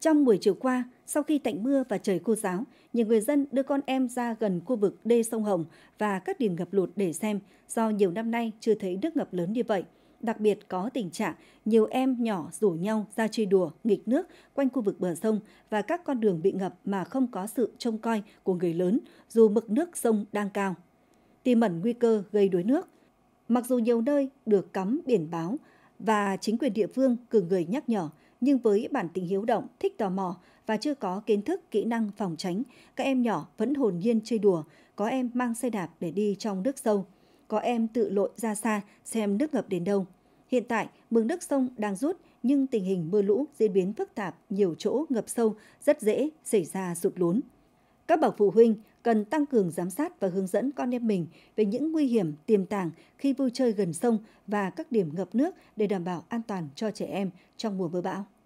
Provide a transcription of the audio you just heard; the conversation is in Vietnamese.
Trong buổi chiều qua, sau khi tạnh mưa và trời khô giáo, nhiều người dân đưa con em ra gần khu vực đê sông Hồng và các điểm ngập lụt để xem do nhiều năm nay chưa thấy nước ngập lớn như vậy. Đặc biệt có tình trạng nhiều em nhỏ rủ nhau ra chơi đùa, nghịch nước quanh khu vực bờ sông và các con đường bị ngập mà không có sự trông coi của người lớn dù mực nước sông đang cao. Tiềm ẩn nguy cơ gây đuối nước. Mặc dù nhiều nơi được cắm biển báo và chính quyền địa phương cử người nhắc nhở, nhưng với bản tính hiếu động, thích tò mò và chưa có kiến thức, kỹ năng phòng tránh, các em nhỏ vẫn hồn nhiên chơi đùa, có em mang xe đạp để đi trong nước sâu, có em tự lội ra xa xem nước ngập đến đâu. Hiện tại, mương nước sông đang rút nhưng tình hình mưa lũ diễn biến phức tạp, nhiều chỗ ngập sâu, rất dễ xảy ra sụt lún. Các bậc phụ huynh cần tăng cường giám sát và hướng dẫn con em mình về những nguy hiểm tiềm tàng khi vui chơi gần sông và các điểm ngập nước để đảm bảo an toàn cho trẻ em trong mùa mưa bão.